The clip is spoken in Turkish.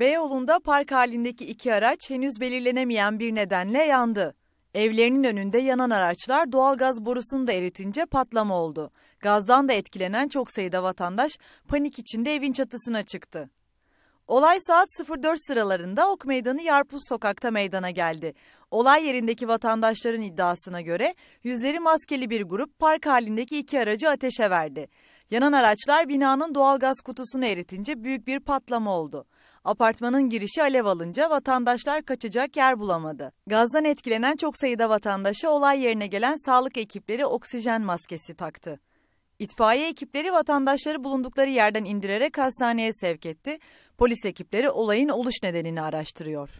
Beyoğlu'nda park halindeki iki araç henüz belirlenemeyen bir nedenle yandı. Evlerinin önünde yanan araçlar doğalgaz borusunu da eritince patlama oldu. Gazdan da etkilenen çok sayıda vatandaş panik içinde evin çatısına çıktı. Olay saat 04 sıralarında Ok Meydanı Yarpuz Sokak'ta meydana geldi. Olay yerindeki vatandaşların iddiasına göre yüzleri maskeli bir grup park halindeki iki aracı ateşe verdi. Yanan araçlar binanın doğalgaz kutusunu eritince büyük bir patlama oldu. Apartmanın girişi alev alınca vatandaşlar kaçacak yer bulamadı. Gazdan etkilenen çok sayıda vatandaşa olay yerine gelen sağlık ekipleri oksijen maskesi taktı. İtfaiye ekipleri vatandaşları bulundukları yerden indirerek hastaneye sevk etti. Polis ekipleri olayın oluş nedenini araştırıyor.